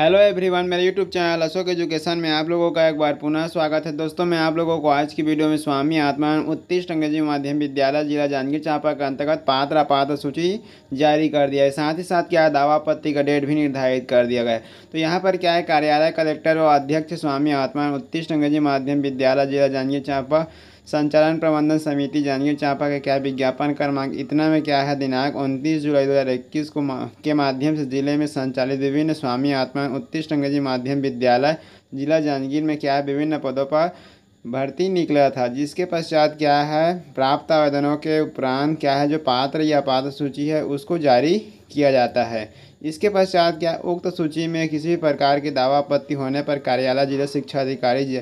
hello everyone मेरे YouTube channel Ashok education में आप लोगों का एक बार पुनः स्वागत है दोस्तों मैं आप लोगों को आज की वीडियो में स्वामी आत्मान उत्तिष्ट अंग्रेजी माध्यम विद्यालय जिला जांजगीर चांपा के अंतर्गत पात्र पात्र सूची जारी कर दिया है साथ ही साथ क्या दावा आपत्ति का डेट भी निर्धारित कर दिया गया तो यहाँ पर क्या है कार्यालय कलेक्टर और अध्यक्ष स्वामी आत्मान उत्कृष्ट अंग्रेजी माध्यम विद्यालय जिला जांजगीर चांपा संचालन प्रबंधन समिति जानिए चापा का क्या विज्ञापन क्रमांक इतना में क्या है दिनांक उनतीस जुलाई 2021 को मा, के माध्यम से जिले में संचालित विभिन्न स्वामी आत्मा उत्कृष्ट अंग्रेजी माध्यम विद्यालय जिला जांजगीर में क्या है विभिन्न पदों पर भर्ती निकला था जिसके पश्चात क्या है प्राप्त आवेदनों के उपरांत क्या है जो पात्र या पात्र सूची है उसको जारी किया जाता है इसके पश्चात क्या उक्त सूची में किसी भी प्रकार के दावा आपत्ति होने पर कार्यालय जिला शिक्षा अधिकारी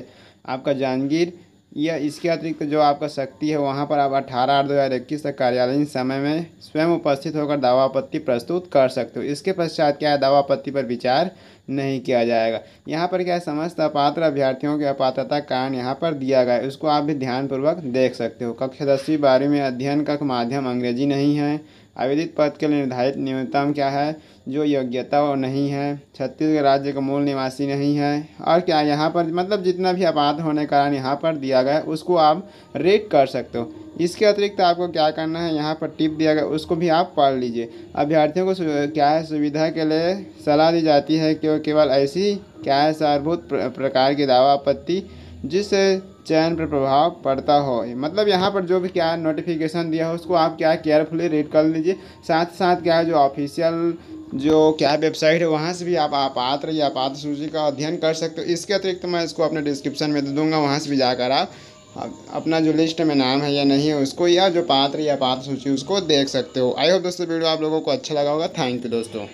आपका जांजगीर या इसके अतिरिक्त जो आपका शक्ति है वहाँ पर आप अठारह आठ दो हज़ार इक्कीस तक कार्यालयीन समय में स्वयं उपस्थित होकर दावापत्ति प्रस्तुत कर सकते हो इसके पश्चात क्या है दावापत्ति पर विचार नहीं किया जाएगा यहाँ पर क्या समस्त अपात्र अभ्यर्थियों के अपात्रता कारण यहाँ पर दिया गया है उसको आप भी ध्यानपूर्वक देख सकते हो कक्षा दसवीं बारहवीं में अध्ययन का माध्यम अंग्रेजी नहीं है आवेदित पद के लिए निर्धारित न्यूनतम क्या है जो योग्यता वो नहीं है छत्तीसगढ़ राज्य का मूल निवासी नहीं है और क्या यहाँ पर मतलब जितना भी अपात्र होने का कारण यहाँ पर दिया गया उसको आप रेट कर सकते हो इसके अतिरिक्त आपको क्या करना है यहाँ पर टिप दिया गया उसको भी आप पढ़ लीजिए अभ्यर्थियों को क्या है सुविधा के लिए सलाह दी जाती है कि वो केवल ऐसी क्या है सारभूत प्रकार की दावा आपत्ति जिससे चयन पर प्रभाव पड़ता हो मतलब यहाँ पर जो भी क्या नोटिफिकेशन दिया हो उसको आप क्या केयरफुली रीड कर लीजिए साथ साथ क्या है जो ऑफिशियल जो क्या वेबसाइट है वहाँ से भी आप आपात या आपात सूची का अध्ययन कर सकते हो इसके अतिरिक्त तो मैं इसको अपने डिस्क्रिप्शन में दे दूँगा वहाँ से भी जाकर आप अपना जो लिस्ट में नाम है या नहीं है उसको या जो पात्र या पात्र सूची उसको देख सकते हो आई होप दोस्तों वीडियो आप लोगों को अच्छा लगा होगा थैंक यू दोस्तों